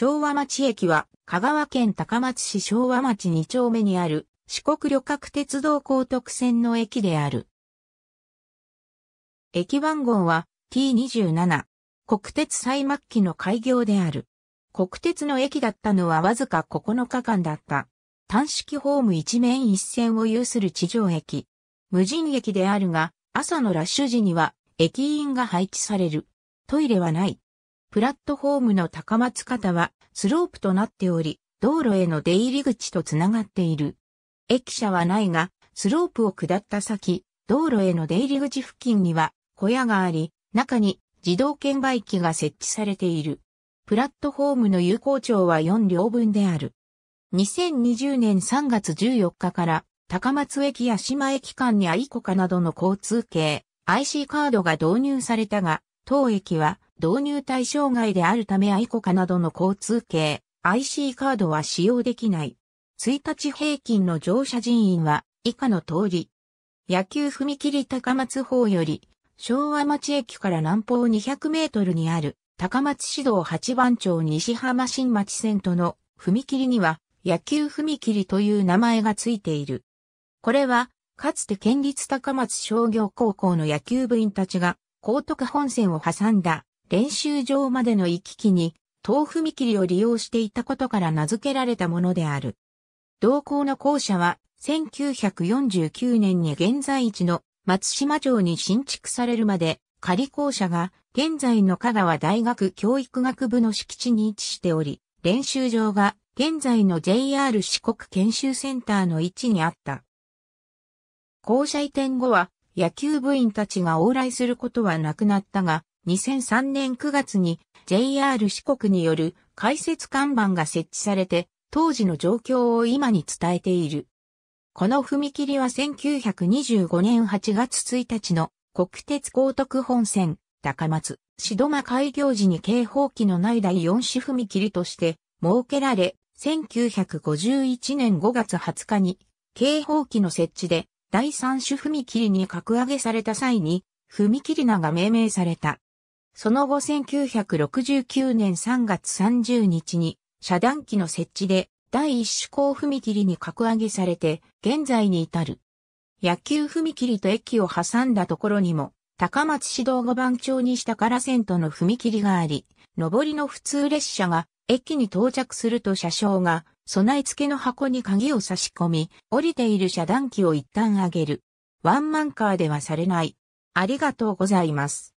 昭和町駅は、香川県高松市昭和町2丁目にある、四国旅客鉄道高徳線の駅である。駅番号は T27。国鉄最末期の開業である。国鉄の駅だったのはわずか9日間だった。単式ホーム一面一線を有する地上駅。無人駅であるが、朝のラッシュ時には駅員が配置される。トイレはない。プラットフォームの高松方はスロープとなっており、道路への出入り口とつながっている。駅舎はないが、スロープを下った先、道路への出入り口付近には小屋があり、中に自動券売機が設置されている。プラットフォームの有効長は4両分である。2020年3月14日から高松駅や島駅間にアイコカなどの交通系 IC カードが導入されたが、当駅は導入対象外であるためアイコカなどの交通系 IC カードは使用できない。1日平均の乗車人員は以下の通り。野球踏切高松方より昭和町駅から南方200メートルにある高松市道8番町西浜新町線との踏切には野球踏切という名前がついている。これはかつて県立高松商業高校の野球部員たちが高徳本線を挟んだ練習場までの行き来に、腐踏切を利用していたことから名付けられたものである。同校の校舎は、1949年に現在地の松島町に新築されるまで、仮校舎が現在の香川大学教育学部の敷地に位置しており、練習場が現在の JR 四国研修センターの位置にあった。校舎移転後は野球部員たちが往来することはなくなったが、2003年9月に JR 四国による解説看板が設置されて、当時の状況を今に伝えている。この踏切は1925年8月1日の国鉄高徳本線、高松、市戸間開業時に警報機のない第4種踏切として設けられ、1951年5月20日に警報機の設置で第3種踏切に格上げされた際に踏切名が命名された。その後1969年3月30日に遮断機の設置で第一種高踏切に格上げされて現在に至る。野球踏切と駅を挟んだところにも高松市道5番町に下から線との踏切があり、上りの普通列車が駅に到着すると車掌が備え付けの箱に鍵を差し込み、降りている遮断機を一旦上げる。ワンマンカーではされない。ありがとうございます。